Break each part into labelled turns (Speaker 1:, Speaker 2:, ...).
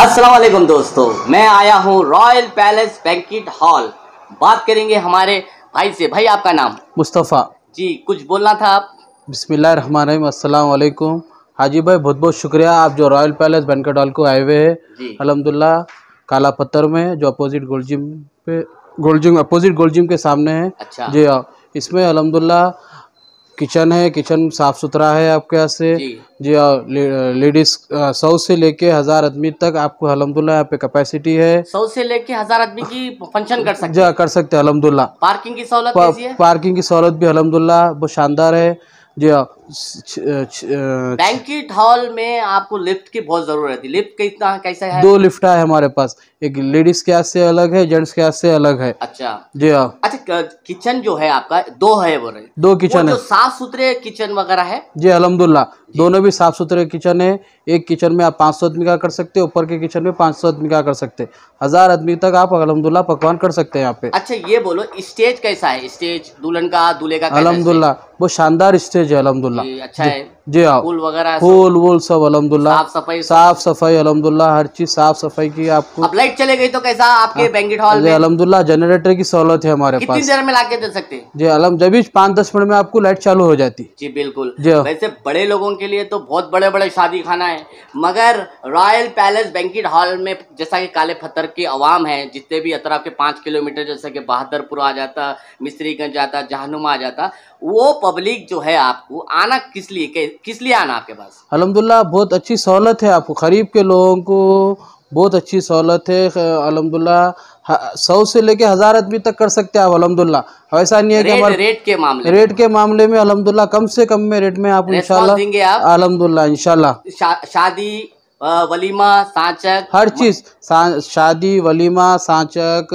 Speaker 1: अस्सलाम वालेकुम
Speaker 2: दोस्तों मैं आया हूँ रॉयल पैलेस बैंकिट हॉल बात करेंगे हमारे भाई से भाई आपका नाम मुस्तफ़ा जी कुछ बोलना था आप
Speaker 1: बिसमीम असलकुम हाजी भाई बहुत बहुत शुक्रिया आप जो रॉयल पैलेस बैंकेट हॉल को आए हुए हैं अलहमदिल्ला काला पत्थर में जो अपोजिट गोल्ड जिम पे gold gym opposite gold gym के सामने है अच्छा। जी हाँ, इसमें अलहमदिल्ला किचन है किचन साफ सुथरा है आपके यहाँ से जी हाँ, लेडीज सौ से लेके हजार आदमी तक आपको अलहमदुल्ला यहाँ पे कैपेसिटी है
Speaker 2: सौ से लेके हजार आदमी की फंक्शन कर सकते
Speaker 1: हाँ, हैं कर सकते हैं अलहमदुल्ला
Speaker 2: पार्किंग की सहूलत
Speaker 1: पार्किंग की सहूलत भी अलहमदुल्ला बहुत शानदार है जी
Speaker 2: बैंकिट हाँ, हॉल में आपको लिफ्ट की बहुत जरूरत रहती है लिफ्ट कितना कैसा है दो
Speaker 1: लिफ्ट है हमारे पास एक लेडीज के हाथ से अलग है जेंट्स के हाथ से अलग है अच्छा जी हाँ
Speaker 2: अच्छा किचन जो है आपका दो है बोल रहे दो किचन है साफ सुथरे किचन वगैरह है
Speaker 1: जी अलहमदुल्ला दोनों भी साफ सुथरे किचन है एक किचन में आप पाँच सौ आदमी का कर सकते हैं ऊपर के किचन में पाँच सौ आदमी का कर सकते हैं हजार आदमी तक आप अलहमदुल्ला पकवान कर सकते हैं यहाँ पे
Speaker 2: अच्छा ये बोलो स्टेज कैसा है स्टेज दुल्हन का दूल्हे का अलहमदुल्ला
Speaker 1: बहुत शानदार स्टेज है अलहमदुल्ला अच्छा है जी हाँ फूल
Speaker 2: वगैरह फूल
Speaker 1: वूल सब अलहमदुल्ला साफ सफाई साफ सफाई अलहमदुल्ला हर चीज साफ सफाई की आपको अब
Speaker 2: लाइट चले गई तो कैसा आपके हाँ, बैंकेट हॉल में
Speaker 1: अलहमदुल्ला जनरेटर की सहूलत है हमारे कितनी पास देर
Speaker 2: में लाके दे सकते हैं
Speaker 1: जी अलम जब भी पाँच दस मिनट में आपको लाइट चालू हो जाती जी बिल्कुल जी हाँ।
Speaker 2: वैसे बड़े लोगों के लिए तो बहुत बड़े बड़े शादी खाना है मगर रॉयल पैलेस बैंकिट हॉल में जैसा की काले पत्थर के अवाम है जितने भी अतराफ के पांच किलोमीटर जैसे की बहादुरपुर आ जाता मिस्त्रीगंज आता जहनुमा आ जाता वो पब्लिक जो है आपको आना किस लिए किस लिए आना आपके पास
Speaker 1: अलहमदुल्ला बहुत अच्छी सहूलत है आपको खरीब के लोगों को बहुत अच्छी सहूलत है अलहमदुल्ला सौ से लेके हज़ार आदमी तक कर सकते हैं आप अलहमदुल्ला ऐसा नहीं है कि हमारे
Speaker 2: रेट के मामले रेट
Speaker 1: के मामले में अलहमदुल्ला कम से कम में रेट में आप इंशाल्लाह देंगे आप इंशाल्लाह
Speaker 2: शादी वलीमा सांचक
Speaker 1: हर चीज़ शादी वलीमा सांचक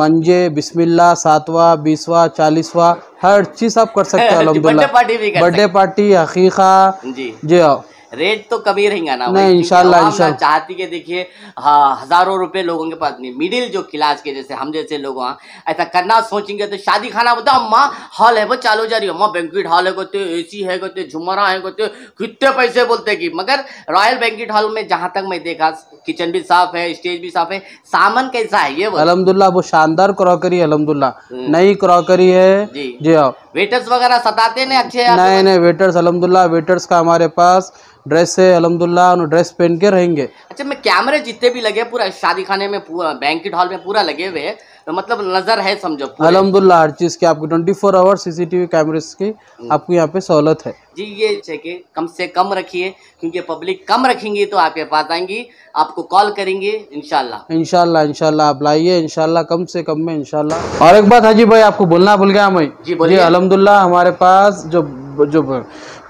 Speaker 1: मंजे बिस्मिल्ला सातवा बीसवा चालीसवा हर चीज़ आप कर सकते हैं अलहमदुल्ला बर्थडे पार्टी हकीका जी जी हाँ।
Speaker 2: रेट तो कभी ही रहेगा ना नहीं इंशाल्लाह इंशाल्लाह चाहती के देखिए हाँ, हजारों रुपए लोगों के पास नहीं मिडिल जो क्लास के जैसे हम जैसे लोग वहाँ ऐसा करना सोचेंगे तो शादी खाना बता अम्मा हॉल है वो चालू जा रही अम्मा बैंकेट हॉल है कहते ए सी है कहते तो झुमरा है कहते तो कितने पैसे बोलते कि मगर रॉयल बैंकेट हॉल में जहाँ तक मैं देखा किचन भी साफ है स्टेज भी साफ है सामान कैसा है ये अलहमदुल्ला
Speaker 1: वो शानदार क्रॉकरी अलहमदुल्ला हम्म। नई क्रॉकरी है जी जी
Speaker 2: वेटर्स हाँ। वगैरह सताते नहीं अच्छे नहीं
Speaker 1: नहीं वेटर्स अलहमदुल्ला वेटर्स का हमारे पास ड्रेस है अलहमदुल्ला ड्रेस पहन के रहेंगे
Speaker 2: अच्छा मैं कैमरे जितने भी लगे पूरा शादी खाने में पूरा बैंकेट हॉल में पूरा लगे हुए तो मतलब नजर है समझो
Speaker 1: अलहमदुल्ला हर चीज की आपको ट्वेंटी फोर आवर सीसीटीवी कैमरे की हम्म। आपको यहाँ पे सहूलत है
Speaker 2: जी ये चेके कम से कम रखिए क्योंकि पब्लिक कम रखेंगी तो आपके पास आएंगी आपको कॉल करेंगे इनशाला
Speaker 1: इनशाला इनशाला आप लाइए इनशाला कम से कम में इनशाला और एक बात हाजी भाई आपको बोलना भूल गया मैं जी बोलिए अलहमदुल्ला हमारे पास जो जो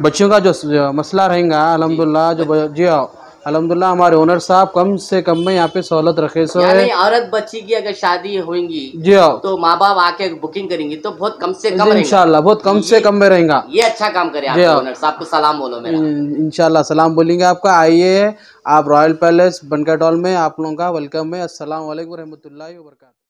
Speaker 1: बच्चों का जो, मसला रहेगा अलहमदिल्ला जो जी हाँ अलहमदिल्ला हमारे ओनर साहब कम से कम में यहाँ पे सहूलत रखे सो है
Speaker 2: औरत बच्ची की अगर शादी होगी जी हाँ तो माँ बाप आके बुकिंग करेंगे तो बहुत कम से कम इंशाल्लाह
Speaker 1: बहुत कम से कम में रहेगा
Speaker 2: ये अच्छा काम करे जी ओनर साहब को सलाम बोलो मेरा
Speaker 1: इंशाल्लाह सलाम बोलेंगे आपका आइए आप रॉयल पैलेस बनकाटॉल में आप लोगों का वेलकम है असल वरहमत ला